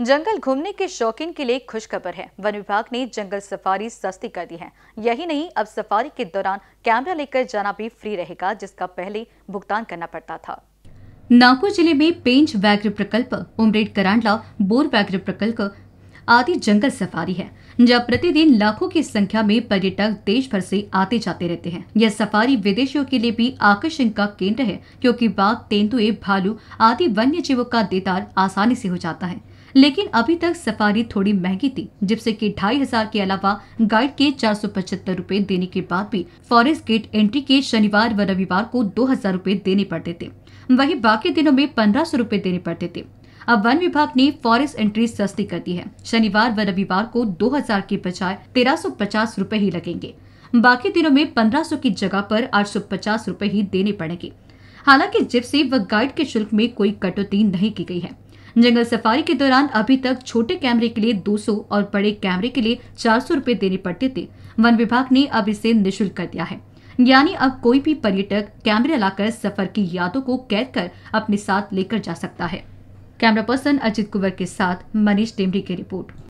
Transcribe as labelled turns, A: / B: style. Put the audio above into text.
A: जंगल घूमने के शौकीन के लिए खुशखबर है वन विभाग ने जंगल सफारी सस्ती कर दी है यही नहीं अब सफारी के दौरान कैमरा लेकर जाना भी फ्री रहेगा जिसका पहले भुगतान करना पड़ता था नागपुर जिले में पेंच व्याघ्र प्रकल्प उमरेड करांडला बोर व्याघ्र प्रकल्प आदि जंगल सफारी है जहाँ प्रतिदिन लाखों की संख्या में पर्यटक देश भर से आते जाते रहते हैं यह सफारी विदेशियों के लिए भी आकर्षण का केंद्र है क्योंकि बाघ तेंदुए भालू आदि वन्य जीवों का देदार आसानी से हो जाता है लेकिन अभी तक सफारी थोड़ी महंगी थी जिससे की ढाई हजार के अलावा गाइड के चार सौ पचहत्तर रूपए देने के बाद भी फॉरेस्ट गेट एंट्री के शनिवार व रविवार को दो हजार रूपए देने पड़ते थे वही बाकी दिनों में पंद्रह सौ रूपए देने पड़ते थे अब वन विभाग ने फॉरेस्ट एंट्री सस्ती कर दी है शनिवार व रविवार को 2000 के बजाय 1350 रुपए ही लगेंगे बाकी दिनों में 1500 की जगह पर 850 रुपए ही देने पड़ेंगे हालांकि जिप्सी व गाइड के शुल्क में कोई कटौती नहीं की गई है जंगल सफारी के दौरान अभी तक छोटे कैमरे के लिए 200 और बड़े कैमरे के लिए 400 रुपए देने पड़ते थे वन विभाग ने अब इसे निशुल्क कर दिया है यानी अब कोई भी पर्यटक कैमरे लाकर सफर की यादों को कैद कर अपने साथ लेकर जा सकता है कैमरा पर्सन अजित कुंवर के साथ मनीष डेमरी की रिपोर्ट